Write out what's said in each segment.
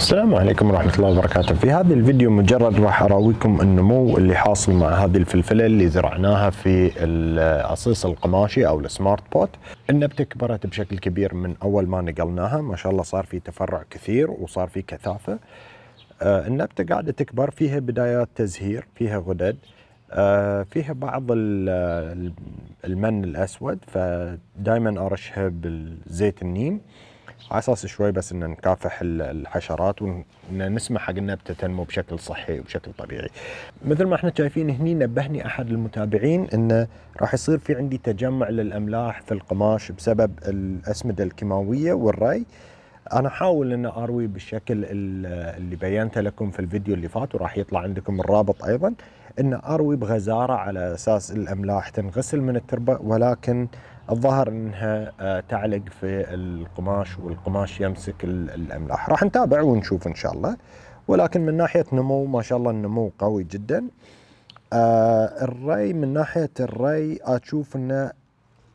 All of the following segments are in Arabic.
السلام عليكم ورحمة الله وبركاته في هذا الفيديو مجرد راح أراويكم النمو اللي حاصل مع هذه الفلفلة اللي زرعناها في الأصيص القماشي أو السمارت بوت النبتة كبرت بشكل كبير من أول ما نقلناها ما شاء الله صار في تفرع كثير وصار في كثافة النبتة آه، قاعدة تكبر فيها بدايات تزهير فيها غدد آه، فيها بعض المن الأسود فدائما أرشها بالزيت النيم على اساس شوي بس ان نكافح الحشرات وان نسمح حق انها تنمو بشكل صحي وبشكل طبيعي. مثل ما احنا شايفين هني نبهني احد المتابعين انه راح يصير في عندي تجمع للاملاح في القماش بسبب الاسمده الكيماويه والري انا احاول ان اروي بالشكل اللي بينته لكم في الفيديو اللي فات وراح يطلع عندكم الرابط ايضا ان اروي بغزاره على اساس الاملاح تنغسل من التربه ولكن الظاهر انها آه، تعلق في القماش والقماش يمسك الاملاح راح نتابع ونشوف ان شاء الله ولكن من ناحيه نمو ما شاء الله النمو قوي جدا آه، الري من ناحيه الري اشوف انه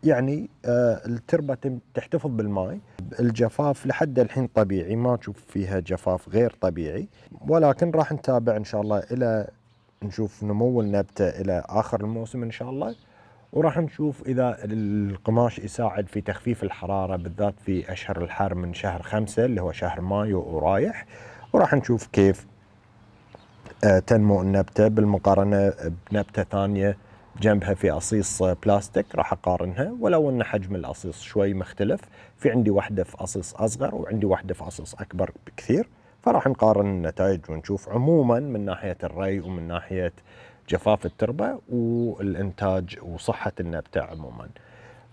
يعني آه، التربه تحتفظ بالماء الجفاف لحد الحين طبيعي ما تشوف فيها جفاف غير طبيعي ولكن راح نتابع ان شاء الله الى نشوف نمو النبته الى اخر الموسم ان شاء الله وراح نشوف اذا القماش يساعد في تخفيف الحراره بالذات في اشهر الحر من شهر خمسة اللي هو شهر مايو ورايح وراح نشوف كيف آه، تنمو النبته بالمقارنه بنبته ثانيه جنبها في اصيص بلاستيك راح اقارنها ولو ان حجم الاصيص شوي مختلف في عندي واحده في اصيص اصغر وعندي واحده في اصيص اكبر بكثير فراح نقارن النتائج ونشوف عموما من ناحيه الري ومن ناحيه جفاف التربه والانتاج وصحه النبته عموما.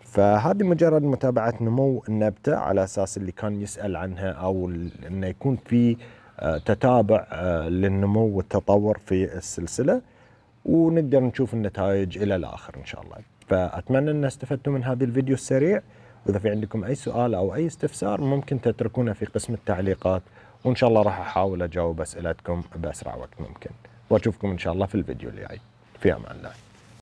فهذه مجرد متابعه نمو النبته على اساس اللي كان يسال عنها او انه يكون في آه، تتابع آه، للنمو والتطور في السلسله. ونقدر نشوف النتائج الى الاخر ان شاء الله فاتمنى ان استفدتوا من هذا الفيديو السريع واذا في عندكم اي سؤال او اي استفسار ممكن تتركونه في قسم التعليقات وان شاء الله راح احاول اجاوب اسئلتكم باسرع وقت ممكن واشوفكم ان شاء الله في الفيديو اللي جاي في امان الله